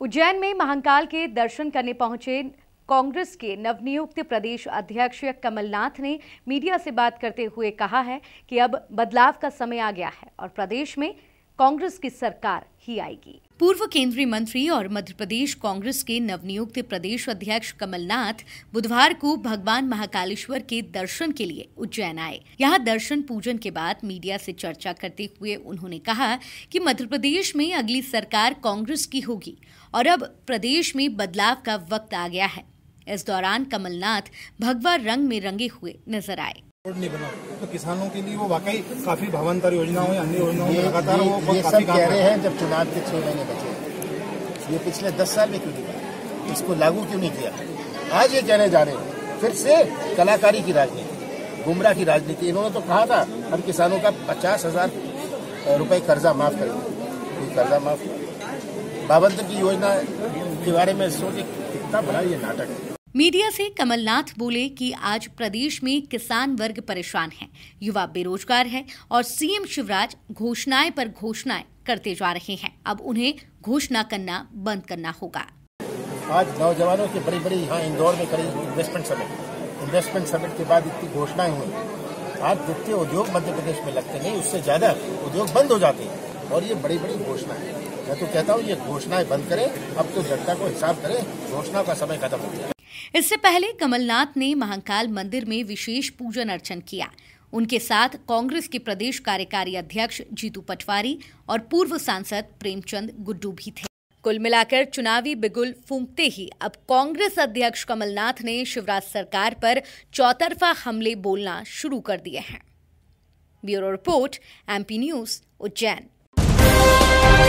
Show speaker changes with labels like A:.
A: उज्जैन में महाकाल के दर्शन करने पहुंचे कांग्रेस के नवनियुक्त प्रदेश अध्यक्ष कमलनाथ ने मीडिया से बात करते हुए कहा है कि अब बदलाव का समय आ गया है और प्रदेश में कांग्रेस की सरकार ही आएगी पूर्व केंद्रीय मंत्री और मध्य प्रदेश कांग्रेस के नवनियुक्त प्रदेश अध्यक्ष कमलनाथ बुधवार को भगवान महाकालेश्वर के दर्शन के लिए उज्जैन आए यहाँ दर्शन पूजन के बाद मीडिया से चर्चा करते हुए उन्होंने कहा कि मध्य प्रदेश में अगली सरकार कांग्रेस की होगी और अब प्रदेश में बदलाव का वक्त आ गया है इस दौरान कमलनाथ भगवा रंग में रंगे हुए नजर आए
B: रोड नहीं बना तो किसानों के लिए वो वाकई काफी भवनतर योजनाओं अन्य योजनाओं में लगातार वो ये सब कह रहे हैं जब चुनाव के छह महीने बचे ये पिछले दस साल में क्यों नहीं इसको लागू क्यों नहीं किया आज ये कहने जा रहे हैं फिर से कलाकारी की राजनीति गुमराह की राजनीति इन्होंने तो कहा था हम किसानों का पचास हजार रुपये कर्जा माफ करेंगे कर्जा माफ बाबंद की योजना के बारे में सोचे कितना बड़ा ये नाटक है
A: मीडिया से कमलनाथ बोले कि आज प्रदेश में किसान वर्ग परेशान है युवा बेरोजगार है और सीएम शिवराज घोषणाएं पर घोषणाएं करते जा रहे हैं अब उन्हें घोषणा करना बंद करना होगा
B: आज नौजवानों के बड़ी बड़ी यहाँ इंदौर में करी इन्वेस्टमेंट समिट इन्वेस्टमेंट समिट के बाद इतनी घोषणाएं हुई आज जितने उद्योग मध्य प्रदेश में लगते हैं उससे ज्यादा उद्योग बंद हो जाते हैं और ये बड़ी बड़ी घोषणा है मैं तो कहता हूँ ये घोषणाएं बंद करें अब तो जनता को हिसाब करें घोषणा का समय खत्म हो गया
A: इससे पहले कमलनाथ ने महाकाल मंदिर में विशेष पूजन अर्चन किया उनके साथ कांग्रेस के प्रदेश कार्यकारी अध्यक्ष जीतू पटवारी और पूर्व सांसद प्रेमचंद गुड्डू भी थे कुल मिलाकर चुनावी बिगुल फूंकते ही अब कांग्रेस अध्यक्ष कमलनाथ ने शिवराज सरकार पर चौतरफा हमले बोलना शुरू कर दिए हैं bureau report MP news Ujjain